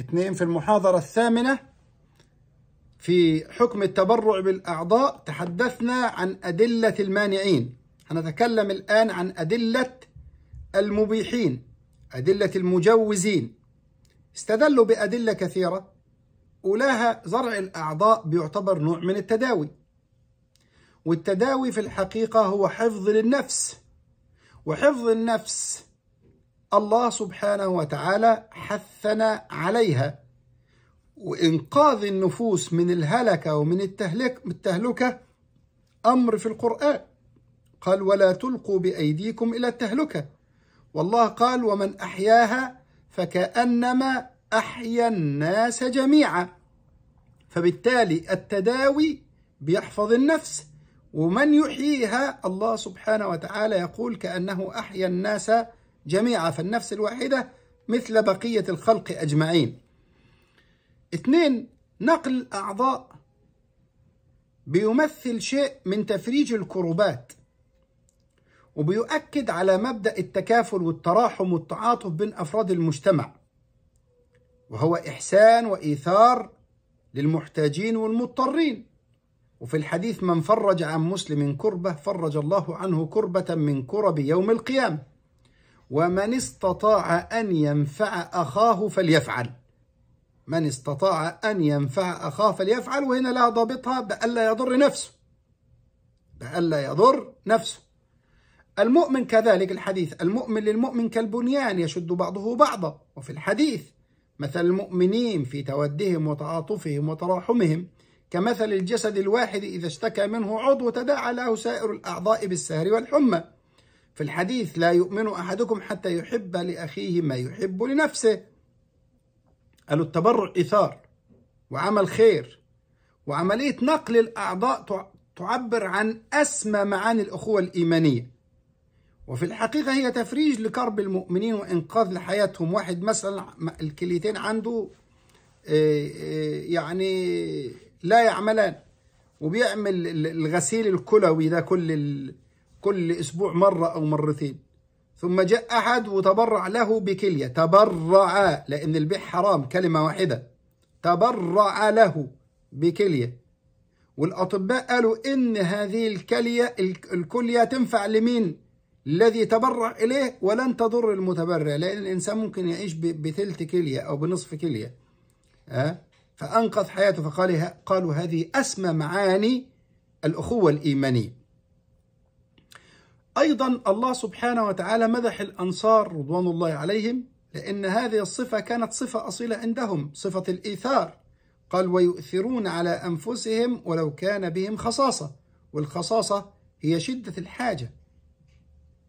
اثنين في المحاضرة الثامنة في حكم التبرع بالأعضاء تحدثنا عن أدلة المانعين هنتكلم الآن عن أدلة المبيحين أدلة المجوزين استدلوا بأدلة كثيرة أولاها زرع الأعضاء بيعتبر نوع من التداوي والتداوي في الحقيقة هو حفظ للنفس وحفظ النفس الله سبحانه وتعالى حثنا عليها وإنقاذ النفوس من الهلكة ومن التهلك التهلكة أمر في القرآن قال ولا تلقوا بأيديكم إلى التهلكة والله قال ومن أحياها فكأنما أحيا الناس جميعا فبالتالي التداوي بيحفظ النفس ومن يحييها الله سبحانه وتعالى يقول كأنه أحيا الناس جميعا جميعا في النفس الواحدة مثل بقية الخلق أجمعين اثنين نقل الأعضاء بيمثل شيء من تفريج الكروبات وبيؤكد على مبدأ التكافل والتراحم والتعاطف بين أفراد المجتمع وهو إحسان وإيثار للمحتاجين والمضطرين وفي الحديث من فرج عن مسلم كربة فرج الله عنه كربة من كرب يوم القيامة ومن استطاع أن ينفع أخاه فليفعل من استطاع أن ينفع أخاه فليفعل وهنا لها ضابطها بألا يضر نفسه بألا يضر نفسه المؤمن كذلك الحديث المؤمن للمؤمن كالبنيان يشد بعضه بعضا وفي الحديث مثل المؤمنين في تودهم وتعاطفهم وتراحمهم كمثل الجسد الواحد إذا اشتكى منه عضو تداعى له سائر الأعضاء بالسهر والحمى في الحديث لا يؤمن أحدكم حتى يحب لأخيه ما يحب لنفسه قالوا التبرع إيثار وعمل خير وعملية نقل الأعضاء تعبر عن أسمى معاني الأخوة الإيمانية وفي الحقيقة هي تفريج لكرب المؤمنين وإنقاذ لحياتهم واحد مثلا الكليتين عنده آه، آه، يعني لا يعملان وبيعمل الغسيل الكلوي ده كل كل أسبوع مرة أو مرتين ثم جاء أحد وتبرع له بكلية تبرع لأن البيع حرام كلمة واحدة تبرع له بكلية والأطباء قالوا إن هذه الكلية الكلية تنفع لمين الذي تبرع إليه ولن تضر المتبرع لأن الإنسان ممكن يعيش بثلث كلية أو بنصف كلية ها فأنقذ حياته فقال قالوا هذه أسمى معاني الأخوة الإيمانية أيضا الله سبحانه وتعالى مدح الأنصار رضوان الله عليهم لأن هذه الصفة كانت صفة أصيلة عندهم صفة الإيثار قال ويؤثرون على أنفسهم ولو كان بهم خصاصة والخصاصة هي شدة الحاجة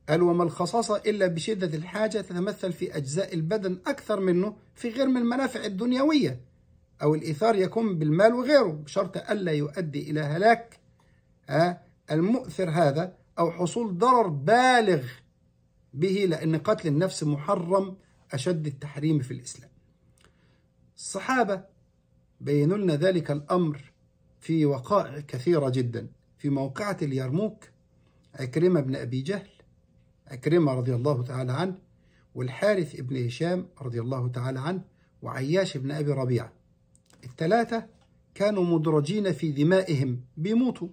قال وما الخصاصة إلا بشدة الحاجة تتمثل في أجزاء البدن أكثر منه في غير من المنافع الدنيوية أو الإيثار يكون بالمال وغيره بشرط ألا يؤدي إلى هلاك المؤثر هذا أو حصول ضرر بالغ به لأن قتل النفس محرم أشد التحريم في الإسلام الصحابة بينوا لنا ذلك الأمر في وقائع كثيرة جدا في موقعة اليرموك عكرمة بن أبي جهل عكرمة رضي الله تعالى عنه والحارث بن هشام رضي الله تعالى عنه وعياش بن أبي ربيعة الثلاثة كانوا مدرجين في دمائهم بيموتوا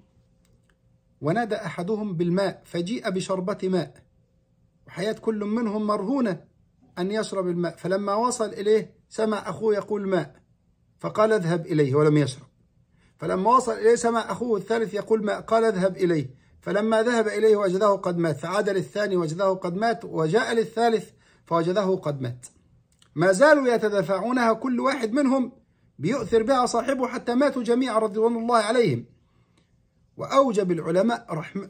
ونادى أحدهم بالماء فجيء بشربة ماء وحياة كل منهم مرهونة أن يشرب الماء فلما وصل إليه سمع أخوه يقول ماء فقال اذهب إليه ولم يشرب فلما وصل إليه سمع أخوه الثالث يقول ماء قال اذهب إليه فلما ذهب إليه وجده قد مات فعاد للثاني وجده قد مات وجاء للثالث فوجده قد مات ما زالوا يتدافعونها كل واحد منهم بيؤثر بها صاحبه حتى ماتوا جميعا رضوان الله عليهم وأوجب العلماء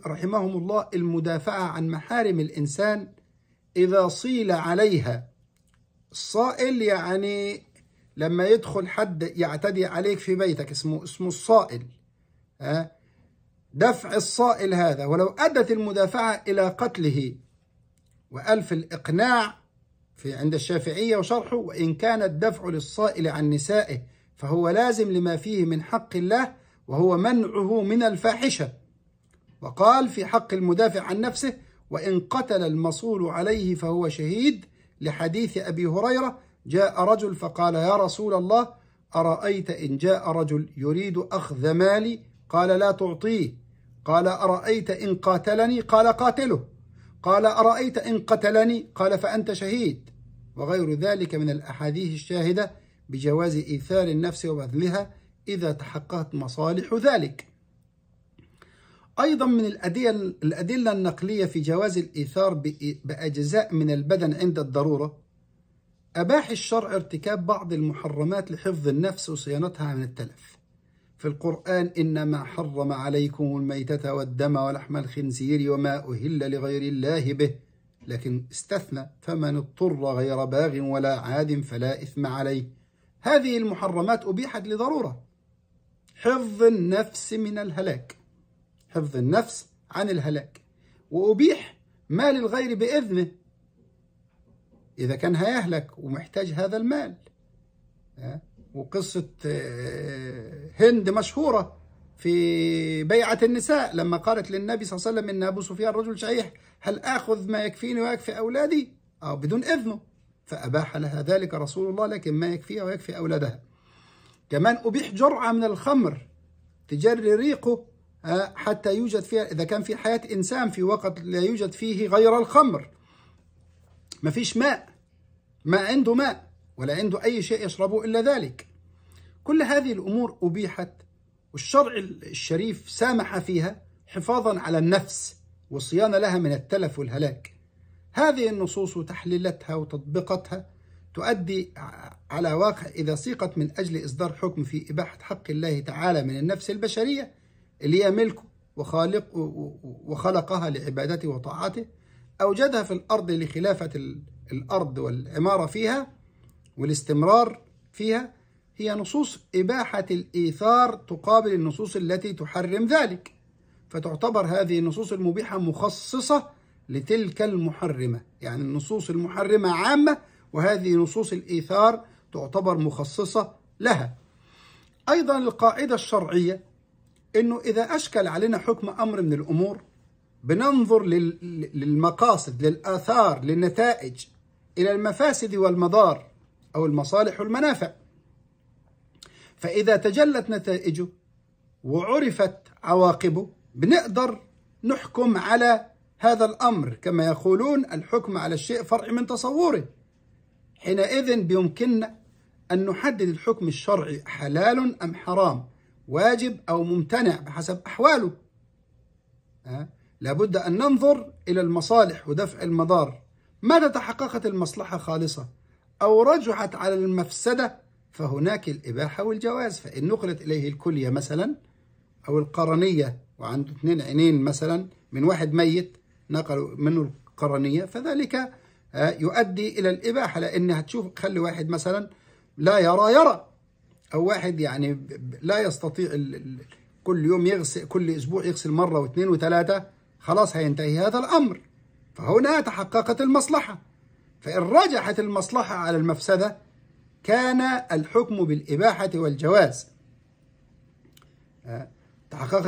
رحمهم الله المدافعة عن محارم الإنسان إذا صيل عليها الصائل يعني لما يدخل حد يعتدي عليك في بيتك اسمه اسمه الصائل ها دفع الصائل هذا ولو أدت المدافعة إلى قتله وألف الإقناع في عند الشافعية وشرحه وإن كان الدفع للصائل عن نسائه فهو لازم لما فيه من حق الله وهو منعه من الفاحشة وقال في حق المدافع عن نفسه وإن قتل المصول عليه فهو شهيد لحديث أبي هريرة جاء رجل فقال يا رسول الله أرأيت إن جاء رجل يريد أخذ مالي قال لا تعطيه قال أرأيت إن قاتلني قال قاتله قال أرأيت إن قتلني قال فأنت شهيد وغير ذلك من الأحاديث الشاهدة بجواز إيثار النفس وبذلها إذا تحققت مصالح ذلك أيضا من الأدلة النقلية في جواز الإيثار بأجزاء من البدن عند الضرورة أباح الشرع ارتكاب بعض المحرمات لحفظ النفس وصيانتها من التلف في القرآن إنما حرم عليكم الميتة والدم ولحم الخنزير وما أهل لغير الله به لكن استثنى فمن اضطر غير باغ ولا عاد فلا إثم عليه هذه المحرمات أبيحت لضرورة حفظ النفس من الهلاك حفظ النفس عن الهلاك وأبيح مال الغير بإذنه إذا كان هيهلك ومحتاج هذا المال وقصة آه، هند مشهورة في بيعة النساء لما قالت للنبي صلى الله عليه وسلم إن أبو سفيان رجل شحيح هل آخذ ما يكفيني ويكفي أولادي أو آه، بدون إذنه فأباح لها ذلك رسول الله لكن ما يكفيها ويكفي أولادها كمان أبيح جرعة من الخمر تجري ريقه آه، حتى يوجد فيها إذا كان في حياة إنسان في وقت لا يوجد فيه غير الخمر ما فيش ماء ما عنده ماء ولا عنده أي شيء يشربه إلا ذلك كل هذه الأمور أبيحت والشرع الشريف سامح فيها حفاظا على النفس وصيانة لها من التلف والهلاك هذه النصوص وتحليلاتها وتطبيقاتها تؤدي على واقع إذا سيقت من أجل إصدار حكم في إباحة حق الله تعالى من النفس البشرية اللي هي ملكه وخالق وخلقها لعبادته وطاعته أوجدها في الأرض لخلافة الأرض والعمارة فيها والاستمرار فيها هي نصوص إباحة الإيثار تقابل النصوص التي تحرم ذلك فتعتبر هذه النصوص المبيحة مخصصة لتلك المحرمة يعني النصوص المحرمة عامة وهذه نصوص الإيثار تعتبر مخصصة لها أيضا القاعدة الشرعية أنه إذا أشكل علينا حكم أمر من الأمور بننظر للمقاصد للآثار للنتائج إلى المفاسد والمضار أو المصالح والمنافع فإذا تجلت نتائجه وعرفت عواقبه بنقدر نحكم على هذا الأمر كما يقولون الحكم على الشيء فرع من تصوره حينئذ بيمكننا أن نحدد الحكم الشرعي حلال أم حرام واجب أو ممتنع بحسب أحواله أه؟ لابد أن ننظر إلى المصالح ودفع المضار ماذا تحققت المصلحة خالصة أو رجحت على المفسدة فهناك الإباحة والجواز فإن نقلت إليه الكلية مثلا أو القرنية وعنده اثنين عينين مثلا من واحد ميت نقلوا منه القرنية فذلك يؤدي إلى الإباحة لأن هتشوف خلي واحد مثلا لا يرى يرى أو واحد يعني لا يستطيع كل يوم يغسل كل أسبوع يغسل مرة واثنين وثلاثة خلاص هينتهي هذا الأمر فهنا تحققت المصلحة فإن رجحت المصلحة على المفسدة كان الحكم بالإباحة والجواز تحققت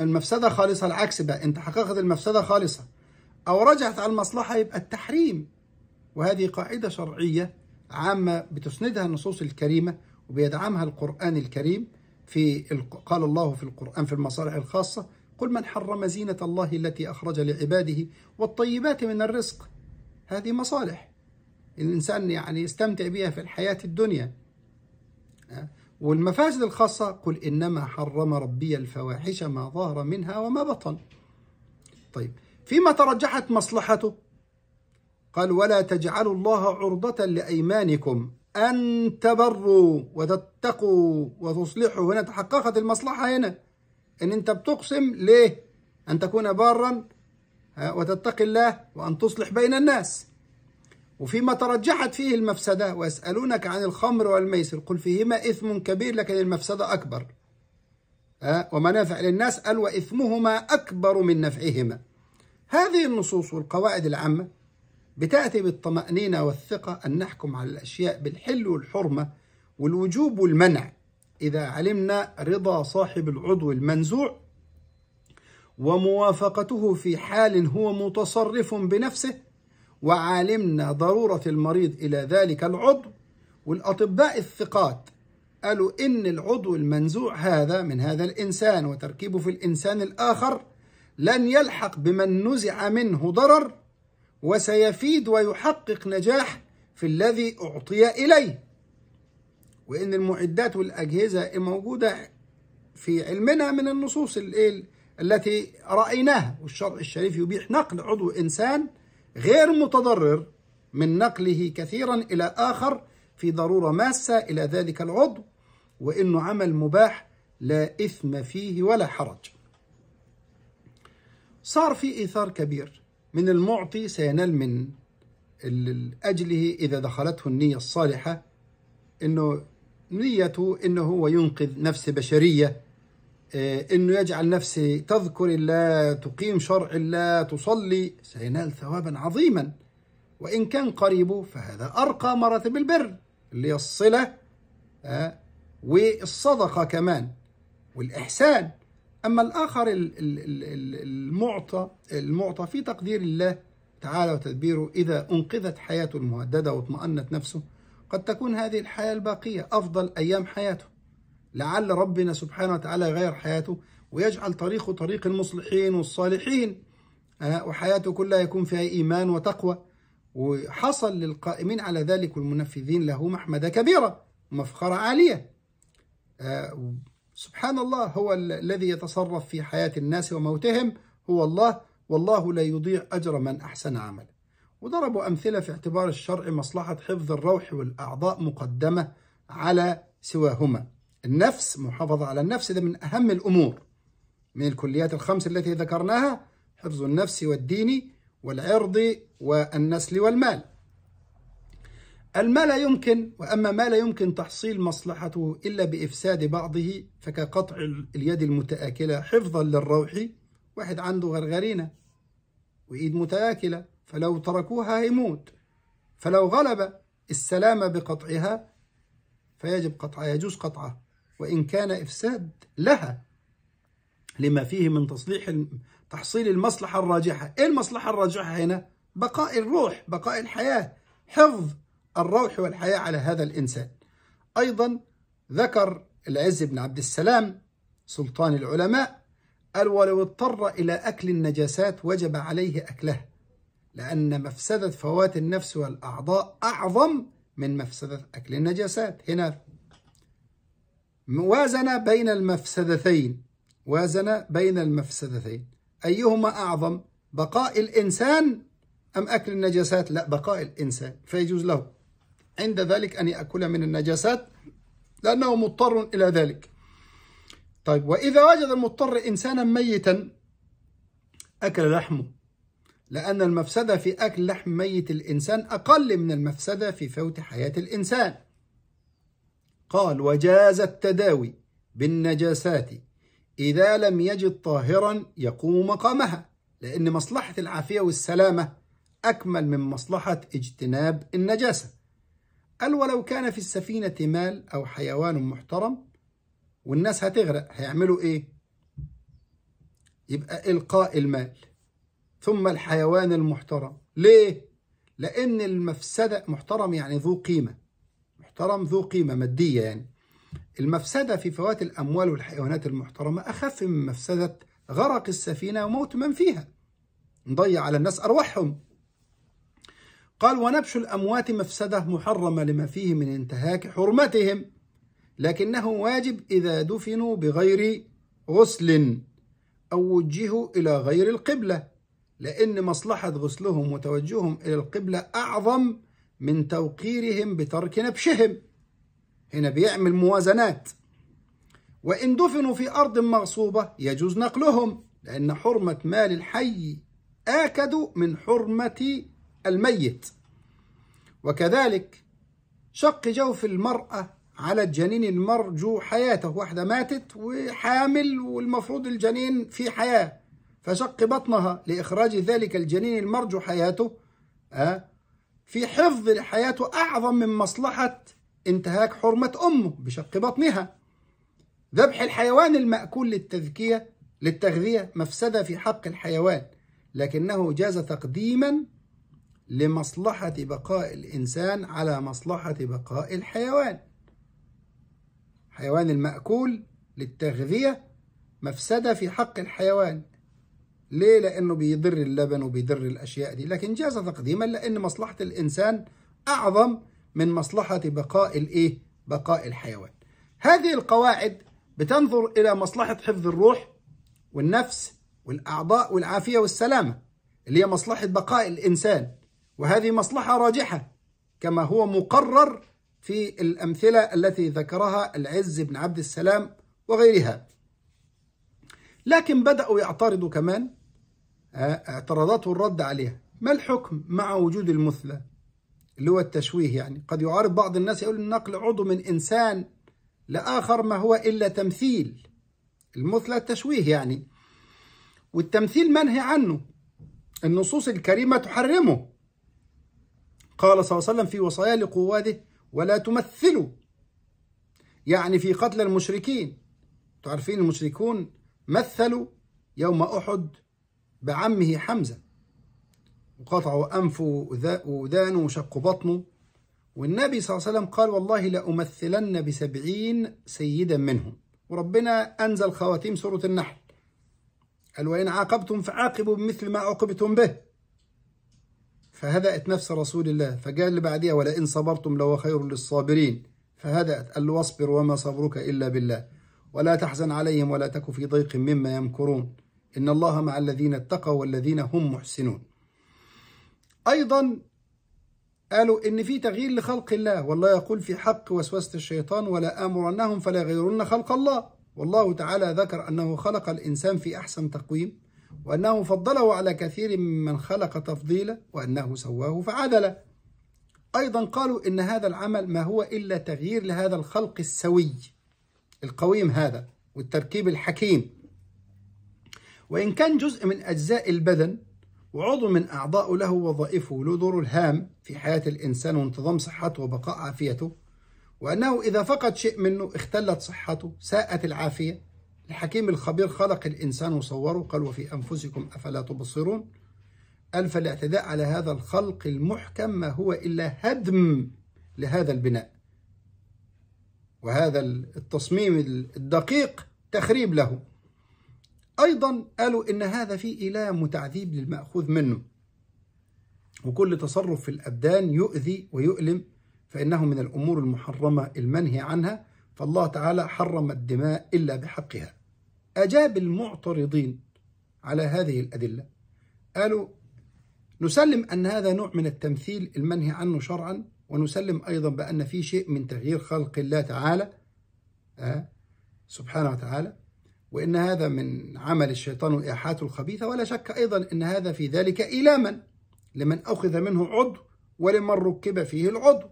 المفسدة خالصة العكس بقى إن تحققت المفسدة خالصة أو رجعت على المصلحة يبقى التحريم وهذه قاعدة شرعية عامة بتسندها النصوص الكريمة وبيدعمها القرآن الكريم في قال الله في القرآن في المصالح الخاصة قل من حرم زينة الله التي أخرج لعباده والطيبات من الرزق هذه مصالح الإنسان يعني يستمتع بها في الحياة الدنيا والمفاسد الخاصة قل إنما حرم ربي الفواحش ما ظهر منها وما بطن طيب فيما ترجحت مصلحته قال ولا تجعلوا الله عرضة لأيمانكم أن تبروا وتتقوا وتصلحوا هنا تحققت المصلحة هنا أن أنت بتقسم ليه أن تكون بارا آه، وتتقي الله وأن تصلح بين الناس وفيما ترجحت فيه المفسدة ويسألونك عن الخمر والميسر قل فيهما إثم كبير لكن المفسدة أكبر آه، ومنافع للناس قال وإثمهما أكبر من نفعهما هذه النصوص والقواعد العامة بتأتي بالطمأنينة والثقة أن نحكم على الأشياء بالحل والحرمة والوجوب والمنع إذا علمنا رضا صاحب العضو المنزوع وموافقته في حال هو متصرف بنفسه وعلمنا ضرورة المريض إلى ذلك العضو والأطباء الثقات قالوا إن العضو المنزوع هذا من هذا الإنسان وتركيبه في الإنسان الآخر لن يلحق بمن نزع منه ضرر وسيفيد ويحقق نجاح في الذي أعطي إليه وإن المعدات والأجهزة موجودة في علمنا من النصوص التي رأيناها والشرع الشريف يبيح نقل عضو إنسان غير متضرر من نقله كثيرا إلى آخر في ضرورة ماسة إلى ذلك العضو وإنه عمل مباح لا إثم فيه ولا حرج صار في إيثار كبير من المعطي سينال من أجله إذا دخلته النية الصالحة أنه نيته أنه هو ينقذ نفس بشرية آه، أنه يجعل نفسه تذكر الله تقيم شرع الله تصلي سينال ثوابا عظيما وإن كان قريبه فهذا أرقى مراتب البر اللي هي الصلة آه، والصدقة كمان والإحسان أما الآخر المعطى المعطى في تقدير الله تعالى وتدبيره إذا أنقذت حياته المهددة واطمأنت نفسه قد تكون هذه الحياة الباقية أفضل أيام حياته لعل ربنا سبحانه وتعالى يغير حياته ويجعل طريقه طريق المصلحين والصالحين آه، وحياته كلها يكون فيها إيمان وتقوى وحصل للقائمين على ذلك والمنفذين له محمدة كبيرة ومفخرة عالية آه، سبحان الله هو الذي يتصرف في حياة الناس وموتهم هو الله والله لا يضيع أجر من أحسن عمل وضربوا أمثلة في اعتبار الشرع مصلحة حفظ الروح والأعضاء مقدمة على سواهما النفس محافظة على النفس ده من أهم الأمور من الكليات الخمس التي ذكرناها حفظ النفس والدين والعرض والنسل والمال الما لا يمكن وأما ما لا يمكن تحصيل مصلحته إلا بإفساد بعضه فكقطع اليد المتآكلة حفظا للروح واحد عنده غرغرينة وإيد متآكلة فلو تركوها هيموت فلو غلب السلامة بقطعها فيجب قطعها يجوز قطعها وإن كان إفساد لها لما فيه من تصليح تحصيل المصلحة الراجحة إيه المصلحة الراجحة هنا؟ بقاء الروح بقاء الحياة حفظ الروح والحياة على هذا الإنسان أيضا ذكر العز بن عبد السلام سلطان العلماء قال ولو اضطر إلى أكل النجاسات وجب عليه أكلها لأن مفسدة فوات النفس والأعضاء أعظم من مفسدة أكل النجاسات هنا وازن بين المفسدتين وازن بين المفسدتين أيهما أعظم بقاء الإنسان أم أكل النجاسات لا بقاء الإنسان فيجوز له عند ذلك أن يأكل من النجاسات لأنه مضطر إلى ذلك طيب وإذا وجد المضطر إنسانا ميتا أكل لحمه لأن المفسدة في أكل لحم ميت الإنسان أقل من المفسدة في فوت حياة الإنسان قال وجاز التداوي بالنجاسات إذا لم يجد طاهرا يقوم مقامها لأن مصلحة العافية والسلامة أكمل من مصلحة اجتناب النجاسة قال ولو كان في السفينة مال أو حيوان محترم والناس هتغرق هيعملوا إيه؟ يبقى إلقاء المال ثم الحيوان المحترم ليه؟ لأن المفسدة محترم يعني ذو قيمة محترم ذو قيمة مادية يعني المفسدة في فوات الأموال والحيوانات المحترمة أخف من مفسدة غرق السفينة وموت من فيها نضيع على الناس أرواحهم قال ونبش الأموات مفسدة محرمة لما فيه من انتهاك حرمتهم لكنه واجب إذا دفنوا بغير غسل أو وجهوا إلى غير القبلة لأن مصلحة غسلهم وتوجههم إلى القبلة أعظم من توقيرهم بترك نبشهم هنا بيعمل موازنات وإن دفنوا في أرض مغصوبة يجوز نقلهم لأن حرمة مال الحي آكد من حرمة الميت وكذلك شق جوف المرأة على الجنين المرجو حياته واحدة ماتت وحامل والمفروض الجنين في حياة فشق بطنها لإخراج ذلك الجنين المرجو حياته آه، في حفظ حياته أعظم من مصلحة انتهاك حرمة أمه بشق بطنها ذبح الحيوان المأكول للتذكية للتغذية مفسدة في حق الحيوان لكنه جاز تقديما لمصلحة بقاء الإنسان على مصلحة بقاء الحيوان حيوان المأكول للتغذية مفسدة في حق الحيوان ليه؟ لأنه بيضر اللبن وبيضر الأشياء دي لكن جاز تقديما لأن مصلحة الإنسان أعظم من مصلحة بقاء الإيه؟ بقاء الحيوان هذه القواعد بتنظر إلى مصلحة حفظ الروح والنفس والأعضاء والعافية والسلامة اللي هي مصلحة بقاء الإنسان وهذه مصلحة راجحة كما هو مقرر في الأمثلة التي ذكرها العز بن عبد السلام وغيرها لكن بدأوا يعترضوا كمان آه، اعتراضات والرد عليها ما الحكم مع وجود المثلى اللي هو التشويه يعني قد يعارض بعض الناس يقول النقل عضو من إنسان لآخر ما هو إلا تمثيل المثلى التشويه يعني والتمثيل منهي عنه النصوص الكريمة تحرمه قال صلى الله عليه وسلم في وصايا لقواده ولا تمثلوا يعني في قتل المشركين تعرفين المشركون مثلوا يوم أحد بعمه حمزة وقطعوا أنفه ودانه وشقوا بطنه والنبي صلى الله عليه وسلم قال والله لأمثلن بسبعين سيدا منهم وربنا أنزل خواتيم سورة النحل قال وإن عاقبتم فعاقبوا بمثل ما عوقبتم به فهدأت نفس رسول الله فجاء اللي بعديها ولئن صبرتم لهو خير للصابرين فهدأت قال له واصبر وما صبرك إلا بالله ولا تحزن عليهم ولا تك في ضيق مما يمكرون إن الله مع الذين اتقوا والذين هم محسنون أيضا قالوا إن في تغيير لخلق الله والله يقول في حق وسوسة الشيطان ولا آمرنهم فلا يغيرن خلق الله والله تعالى ذكر أنه خلق الإنسان في أحسن تقويم وأنه فضله على كثير ممن خلق تفضيلا وأنه سواه فعدلا أيضا قالوا إن هذا العمل ما هو إلا تغيير لهذا الخلق السوي القويم هذا والتركيب الحكيم وإن كان جزء من أجزاء البدن وعضو من أعضاء له وظائفه له دور الهام في حياة الإنسان وانتظام صحته وبقاء عافيته وأنه إذا فقد شيء منه اختلت صحته ساءت العافية الحكيم الخبير خلق الإنسان وصوره قال وفي أنفسكم أفلا تبصرون قال فالاعتداء على هذا الخلق المحكم ما هو إلا هدم لهذا البناء وهذا التصميم الدقيق تخريب له أيضا قالوا إن هذا فيه إيلام وتعذيب للمأخوذ منه وكل تصرف في الأبدان يؤذي ويؤلم فإنه من الأمور المحرمة المنهي عنها فالله تعالى حرم الدماء إلا بحقها أجاب المعترضين على هذه الأدلة قالوا نسلم أن هذا نوع من التمثيل المنهي عنه شرعا ونسلم أيضا بأن في شيء من تغيير خلق الله تعالى آه سبحانه وتعالى وإن هذا من عمل الشيطان وإيحاته الخبيثة ولا شك أيضا أن هذا في ذلك إيلاما لمن أخذ منه عضو ولمن ركب فيه العضو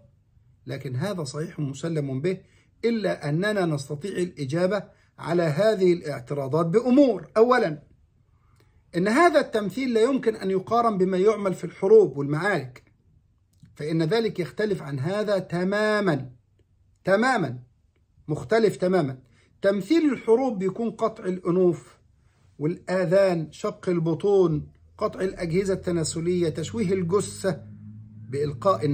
لكن هذا صحيح مسلم به إلا أننا نستطيع الإجابة على هذه الاعتراضات بأمور أولا إن هذا التمثيل لا يمكن أن يقارن بما يعمل في الحروب والمعارك فإن ذلك يختلف عن هذا تماما تماما مختلف تماما تمثيل الحروب بيكون قطع الأنوف والآذان شق البطون قطع الأجهزة التناسلية تشويه الجثة بإلقاء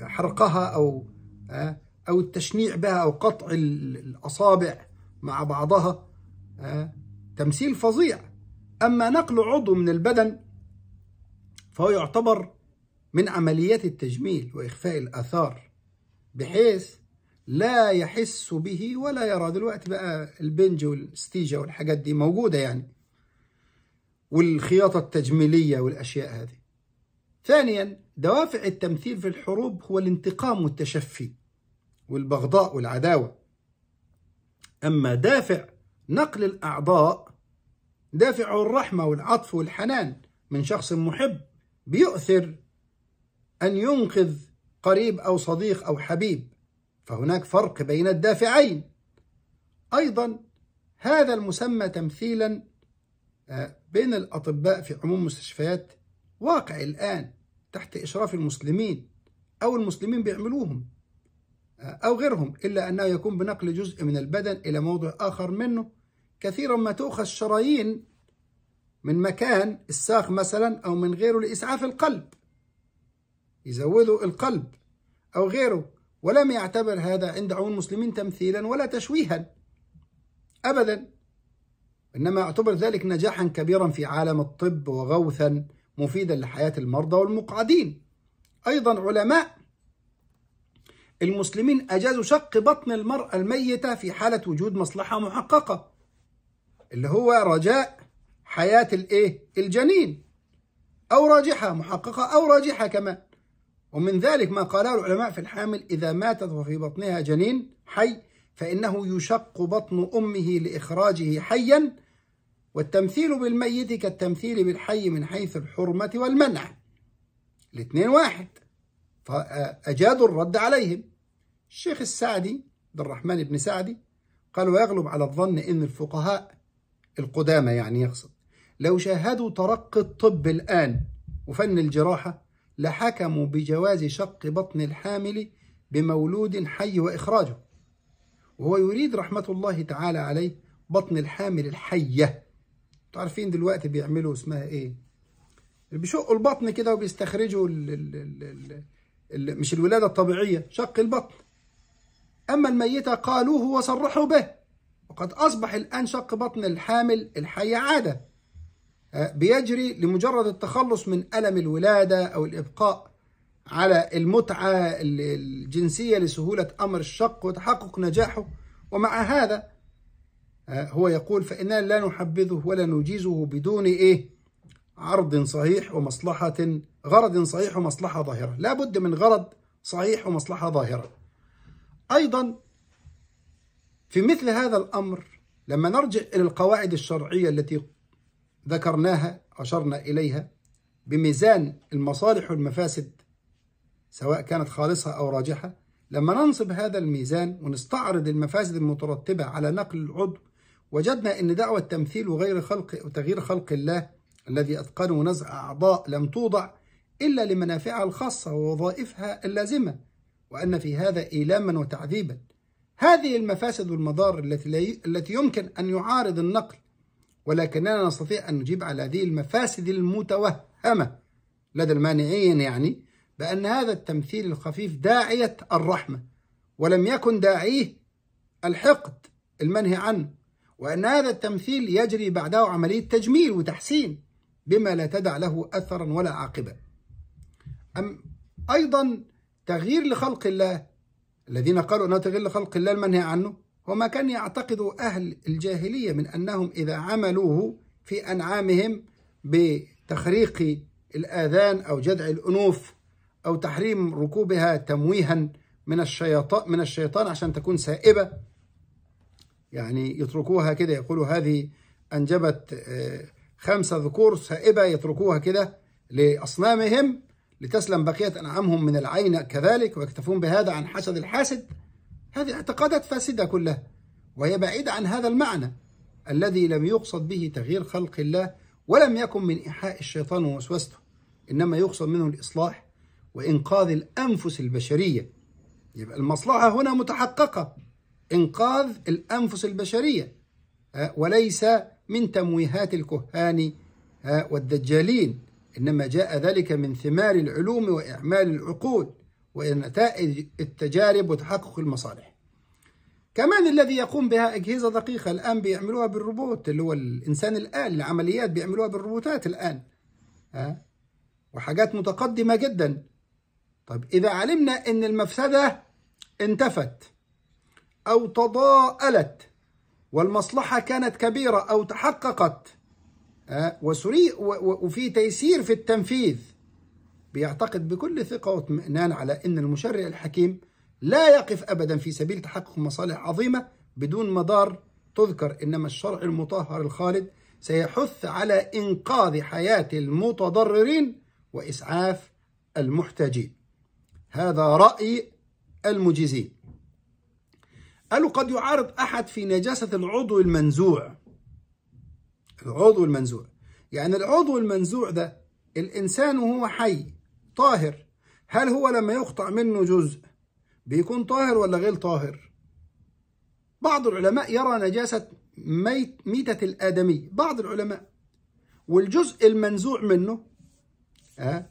حرقها أو آه، أو التشنيع بها أو قطع الأصابع مع بعضها آه، تمثيل فظيع أما نقل عضو من البدن فهو يعتبر من عمليات التجميل وإخفاء الآثار بحيث لا يحس به ولا يرى دلوقتي بقى البنج والستيجة والحاجات دي موجودة يعني والخياطة التجميلية والأشياء هذه ثانيا دوافع التمثيل في الحروب هو الانتقام والتشفي والبغضاء والعداوة أما دافع نقل الأعضاء دافع الرحمة والعطف والحنان من شخص محب بيؤثر أن ينقذ قريب أو صديق أو حبيب فهناك فرق بين الدافعين أيضا هذا المسمى تمثيلا آه، بين الأطباء في عموم مستشفيات واقع الآن تحت إشراف المسلمين أو المسلمين بيعملوهم أو غيرهم إلا أنه يكون بنقل جزء من البدن إلى موضع آخر منه كثيرا ما تؤخذ شرايين من مكان الساخ مثلا أو من غيره لإسعاف القلب يزودوا القلب أو غيره ولم يعتبر هذا عند عموم المسلمين تمثيلا ولا تشويها أبدا إنما يعتبر ذلك نجاحا كبيرا في عالم الطب وغوثا مفيدا لحياة المرضى والمقعدين أيضا علماء المسلمين أجازوا شق بطن المرأة الميتة في حالة وجود مصلحة محققة اللي هو رجاء حياة الإيه؟ الجنين أو راجحة محققة أو راجحة كمان ومن ذلك ما قاله العلماء في الحامل إذا ماتت وفي بطنها جنين حي فإنه يشق بطن أمه لإخراجه حيا والتمثيل بالميت كالتمثيل بالحي من حيث الحرمة والمنع الاثنين واحد فأجادوا الرد عليهم الشيخ السعدي عبد الرحمن بن سعدي قال ويغلب على الظن أن الفقهاء القدامى يعني يقصد لو شاهدوا ترقي الطب الآن وفن الجراحة لحكموا بجواز شق بطن الحامل بمولود حي وإخراجه وهو يريد رحمة الله تعالى عليه بطن الحامل الحية انتوا عارفين دلوقتي بيعملوا اسمها ايه بيشقوا البطن كده وبيستخرجوا الـ الـ الـ الـ مش الولادة الطبيعية شق البطن أما الميتة قالوه وصرحوا به وقد أصبح الآن شق بطن الحامل الحي عادة أه، بيجري لمجرد التخلص من ألم الولادة أو الإبقاء على المتعة الجنسية لسهولة أمر الشق وتحقق نجاحه ومع هذا أه، هو يقول فإننا لا نحبذه ولا نجيزه بدون إيه عرض صحيح ومصلحة غرض صحيح ومصلحة ظاهرة لا بد من غرض صحيح ومصلحة ظاهرة أيضا في مثل هذا الأمر لما نرجع إلى القواعد الشرعية التي ذكرناها أشرنا إليها بميزان المصالح والمفاسد سواء كانت خالصة أو راجحة لما ننصب هذا الميزان ونستعرض المفاسد المترتبة على نقل العضو وجدنا أن دعوة تمثيل وغير خلق وتغيير خلق الله الذي أتقنه نزع أعضاء لم توضع إلا لمنافعها الخاصة ووظائفها اللازمة وأن في هذا إيلاما وتعذيبا هذه المفاسد والمضار التي التي يمكن أن يعارض النقل ولكننا نستطيع أن نجيب على هذه المفاسد المتوهمة لدى المانعين يعني بأن هذا التمثيل الخفيف داعية الرحمة ولم يكن داعيه الحقد المنهي عنه وأن هذا التمثيل يجري بعده عملية تجميل وتحسين بما لا تدع له أثرا ولا عاقبة أم أيضا تغيير لخلق الله الذين قالوا أنه تغيير لخلق الله المنهي عنه وما كان يعتقد أهل الجاهلية من أنهم إذا عملوه في أنعامهم بتخريق الآذان أو جدع الأنوف أو تحريم ركوبها تمويها من الشيطان من الشيطان عشان تكون سائبة يعني يتركوها كده يقولوا هذه أنجبت آه، خمسة ذكور سائبة يتركوها كده لأصنامهم لتسلم بقية أنعامهم من العين كذلك ويكتفون بهذا عن حسد الحاسد هذه اعتقادات فاسدة كلها وهي بعيدة عن هذا المعنى الذي لم يقصد به تغيير خلق الله ولم يكن من إيحاء الشيطان ووسوسته إنما يقصد منه الإصلاح وإنقاذ الأنفس البشرية يبقى المصلحة هنا متحققة إنقاذ الأنفس البشرية آه، وليس من تمويهات الكهان آه، والدجالين إنما جاء ذلك من ثمار العلوم وإعمال العقول ونتائج التجارب وتحقق المصالح كمان الذي يقوم بها أجهزة دقيقة الآن بيعملوها بالروبوت اللي هو الإنسان الآن العمليات بيعملوها بالروبوتات الآن ها وحاجات متقدمة جدا طب إذا علمنا أن المفسدة انتفت أو تضاءلت والمصلحة كانت كبيرة أو تحققت آه، وسري وفي تيسير في التنفيذ بيعتقد بكل ثقة واطمئنان على أن المشرع الحكيم لا يقف أبدا في سبيل تحقق مصالح عظيمة بدون مدار تذكر إنما الشرع المطهر الخالد سيحث على إنقاذ حياة المتضررين وإسعاف المحتاجين هذا رأي المجيزين قالوا قد يعارض أحد في نجاسة العضو المنزوع العضو المنزوع يعني العضو المنزوع ده الإنسان وهو حي طاهر هل هو لما يقطع منه جزء بيكون طاهر ولا غير طاهر بعض العلماء يرى نجاسة ميت ميتة الآدمي بعض العلماء والجزء المنزوع منه أه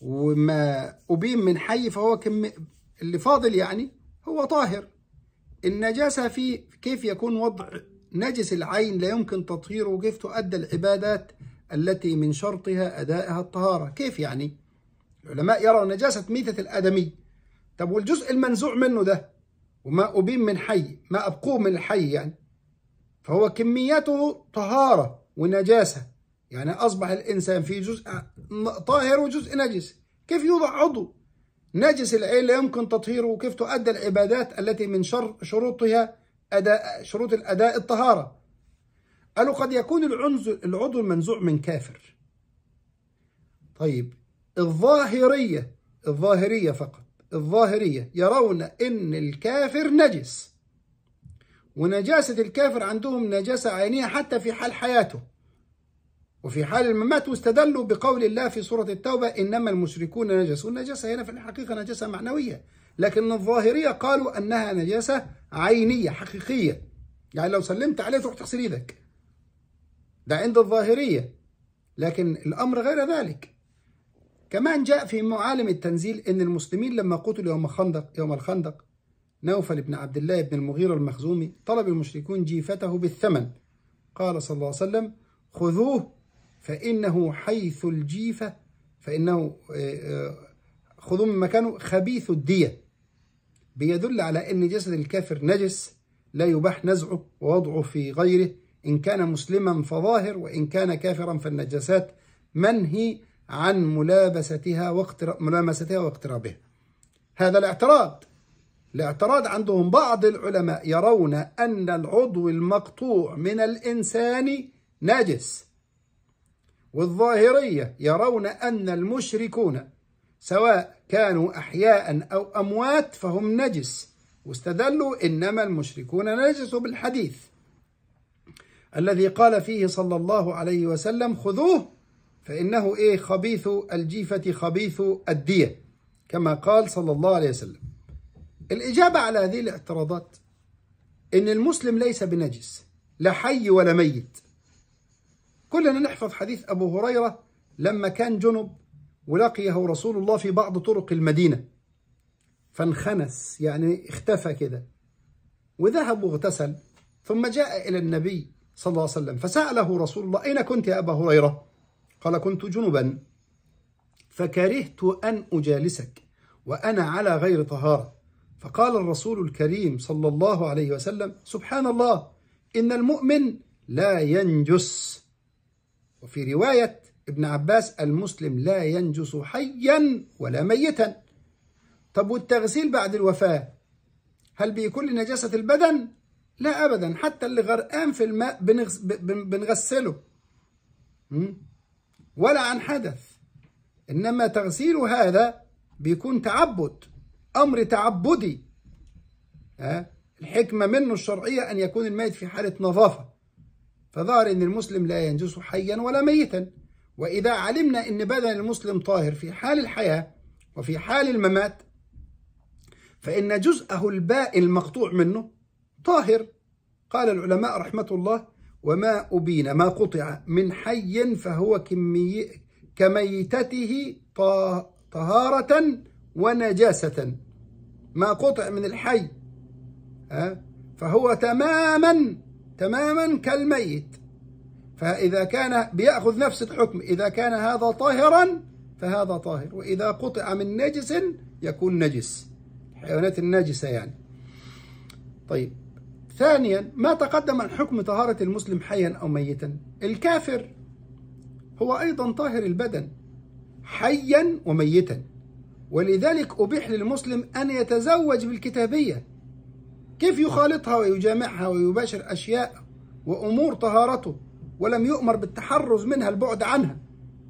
وما أبين من حي فهو كم اللي فاضل يعني هو طاهر النجاسة في كيف يكون وضع نجس العين لا يمكن تطهيره كيف تؤدى العبادات التي من شرطها أدائها الطهارة كيف يعني؟ العلماء يرى نجاسة ميتة الآدمي طب والجزء المنزوع منه ده وما أبين من حي ما أبقوه من الحي يعني فهو كميته طهارة ونجاسة يعني أصبح الإنسان في جزء طاهر وجزء نجس كيف يوضع عضو نجس العين لا يمكن تطهيره وكيف تؤدى العبادات التي من شر شروطها أداء شروط الأداء الطهارة قالوا قد يكون العضو المنزوع من كافر طيب الظاهرية الظاهرية فقط الظاهرية يرون أن الكافر نجس ونجاسة الكافر عندهم نجاسة عينية حتى في حال حياته وفي حال الممات واستدلوا بقول الله في سورة التوبة إنما المشركون نجسوا النجاسة هنا في الحقيقة نجاسة معنوية لكن الظاهرية قالوا أنها نجاسة عينية حقيقية يعني لو سلمت عليه تروح تغسل إيدك ده عند الظاهرية لكن الأمر غير ذلك كمان جاء في معالم التنزيل أن المسلمين لما قتلوا يوم الخندق يوم الخندق نوفل بن عبد الله بن المغيرة المخزومي طلب المشركون جيفته بالثمن قال صلى الله عليه وسلم خذوه فإنه حيث الجيفة فإنه آه، آه، خذوه من مكانه خبيث الدية بيدل على أن جسد الكافر نجس لا يباح نزعه ووضعه في غيره إن كان مسلما فظاهر وإن كان كافرا فالنجاسات منهي عن ملابستها واقتر... ملامستها واقترابها هذا الاعتراض الاعتراض عندهم بعض العلماء يرون أن العضو المقطوع من الإنسان نجس والظاهرية يرون أن المشركون سواء كانوا أحياء أو أموات فهم نجس واستدلوا إنما المشركون نجس بالحديث الذي قال فيه صلى الله عليه وسلم خذوه فإنه إيه خبيث الجيفة خبيث الدية كما قال صلى الله عليه وسلم الإجابة على هذه الاعتراضات إن المسلم ليس بنجس لا حي ولا ميت كلنا نحفظ حديث أبو هريرة لما كان جنب ولقيه رسول الله في بعض طرق المدينة فانخنس يعني اختفى كده وذهب واغتسل ثم جاء إلى النبي صلى الله عليه وسلم فسأله رسول الله أين كنت يا أبا هريرة قال كنت جنبا فكرهت أن أجالسك وأنا على غير طهارة فقال الرسول الكريم صلى الله عليه وسلم سبحان الله إن المؤمن لا ينجس وفي رواية ابن عباس المسلم لا ينجس حيا ولا ميتا طب والتغسيل بعد الوفاة هل بيكون لنجاسة البدن؟ لا أبدا حتى اللي غرقان في الماء بنغسله ولا عن حدث إنما تغسيل هذا بيكون تعبد أمر تعبدي الحكمة منه الشرعية أن يكون الميت في حالة نظافة فظهر أن المسلم لا ينجس حيا ولا ميتا وإذا علمنا أن بدن المسلم طاهر في حال الحياة وفي حال الممات فإن جزءه الباء المقطوع منه طاهر قال العلماء رحمة الله وما أبين ما قطع من حي فهو كمي كميتته طهارة ونجاسة ما قطع من الحي فهو تماما تماما كالميت فإذا كان بيأخذ نفس الحكم إذا كان هذا طاهرا فهذا طاهر وإذا قطع من نجس يكون نجس الحيوانات النجسة يعني طيب ثانيا ما تقدم عن حكم طهارة المسلم حيا أو ميتا الكافر هو أيضا طاهر البدن حيا وميتا ولذلك أبيح للمسلم أن يتزوج بالكتابية كيف يخالطها ويجامعها ويباشر أشياء وأمور طهارته ولم يؤمر بالتحرز منها البعد عنها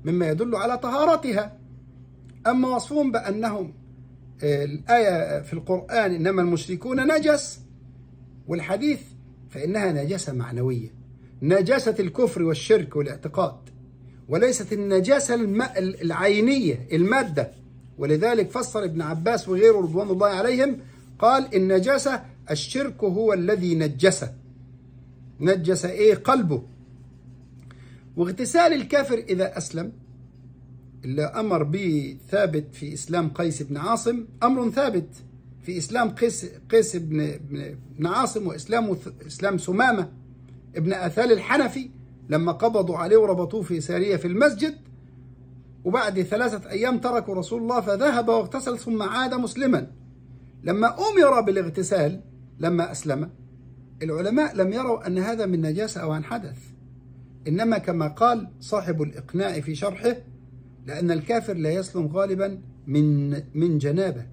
مما يدل على طهارتها أما وصفهم بأنهم آه، الآية في القرآن إنما المشركون نجس والحديث فإنها نجاسة معنوية نجاسة الكفر والشرك والاعتقاد وليست النجاسة العينية المادة ولذلك فسر ابن عباس وغيره رضوان الله عليهم قال النجاسة الشرك هو الذي نجسه نجس ايه قلبه واغتسال الكافر إذا أسلم اللي أمر به ثابت في إسلام قيس بن عاصم أمر ثابت في إسلام قيس, قيس بن, بن عاصم وإسلام إسلام سمامة ابن أثال الحنفي لما قبضوا عليه وربطوه في سارية في المسجد وبعد ثلاثة أيام تركوا رسول الله فذهب واغتسل ثم عاد مسلما لما أمر بالاغتسال لما أسلم العلماء لم يروا أن هذا من نجاسة أو عن حدث إنما كما قال صاحب الإقناع في شرحه لأن الكافر لا يسلم غالبا من من جنابه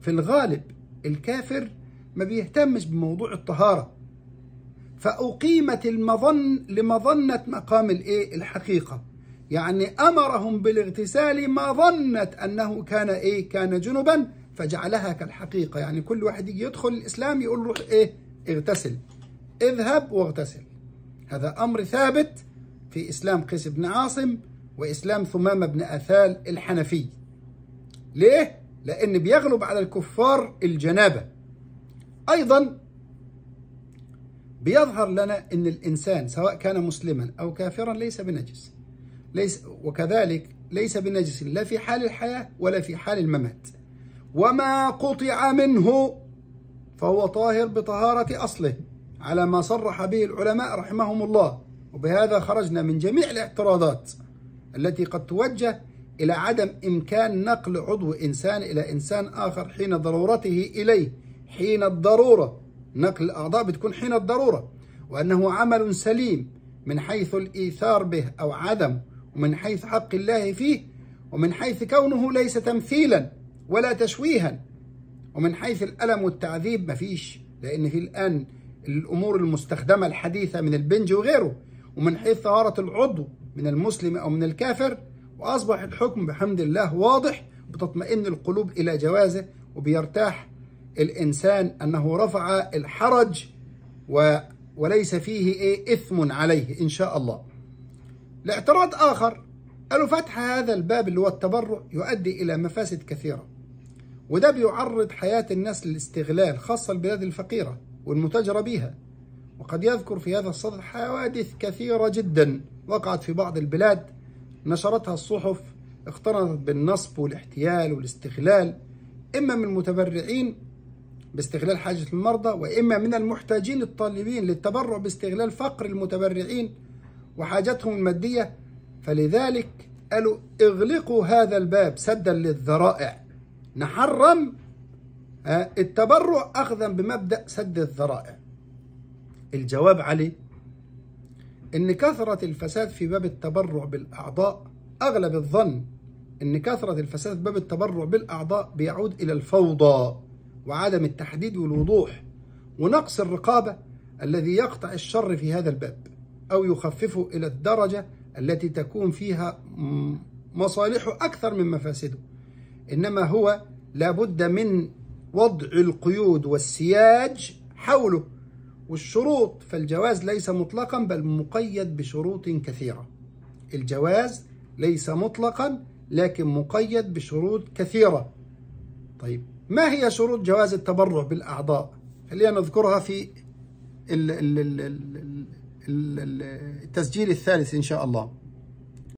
في الغالب الكافر ما بيهتمش بموضوع الطهارة فأقيمت المظن لمظنة مقام الإيه الحقيقة يعني أمرهم بالاغتسال ما ظنت أنه كان إيه كان جنبا فجعلها كالحقيقة يعني كل واحد يجي يدخل الإسلام يقول له إيه اغتسل اذهب واغتسل هذا أمر ثابت في إسلام قيس بن عاصم وإسلام ثمامة بن أثال الحنفي ليه؟ لأن بيغلب على الكفار الجنابة أيضا بيظهر لنا أن الإنسان سواء كان مسلما أو كافرا ليس بنجس ليس وكذلك ليس بنجس لا في حال الحياة ولا في حال الممات وما قطع منه فهو طاهر بطهارة أصله على ما صرح به العلماء رحمهم الله وبهذا خرجنا من جميع الاعتراضات التي قد توجه إلى عدم إمكان نقل عضو إنسان إلى إنسان آخر حين ضرورته إليه حين الضرورة نقل الأعضاء بتكون حين الضرورة وأنه عمل سليم من حيث الإيثار به أو عدم ومن حيث حق الله فيه ومن حيث كونه ليس تمثيلا ولا تشويها ومن حيث الألم والتعذيب مفيش لأن في الآن الامور المستخدمة الحديثة من البنج وغيره ومن حيث طهارة العضو من المسلم أو من الكافر وأصبح الحكم بحمد الله واضح بتطمئن القلوب إلى جوازه وبيرتاح الإنسان أنه رفع الحرج و وليس فيه إيه إثم عليه إن شاء الله لاعتراض آخر قالوا فتح هذا الباب اللي هو التبرع يؤدي إلى مفاسد كثيرة وده بيعرض حياة الناس للاستغلال خاصة البلاد الفقيرة والمتاجرة بها وقد يذكر في هذا الصدد حوادث كثيرة جدا وقعت في بعض البلاد نشرتها الصحف اقترنت بالنصب والاحتيال والاستغلال إما من المتبرعين باستغلال حاجة المرضى وإما من المحتاجين الطالبين للتبرع باستغلال فقر المتبرعين وحاجتهم المادية فلذلك قالوا اغلقوا هذا الباب سدا للذرائع نحرم آه، التبرع أخذا بمبدأ سد الذرائع الجواب عليه إن كثرة الفساد في باب التبرع بالأعضاء أغلب الظن إن كثرة الفساد في باب التبرع بالأعضاء بيعود إلى الفوضى وعدم التحديد والوضوح ونقص الرقابة الذي يقطع الشر في هذا الباب أو يخففه إلى الدرجة التي تكون فيها مصالحه أكثر من مفاسده إنما هو لابد من وضع القيود والسياج حوله والشروط فالجواز ليس مطلقا بل مقيد بشروط كثيرة الجواز ليس مطلقا لكن مقيد بشروط كثيرة طيب ما هي شروط جواز التبرع بالأعضاء خلينا نذكرها في التسجيل الثالث إن شاء الله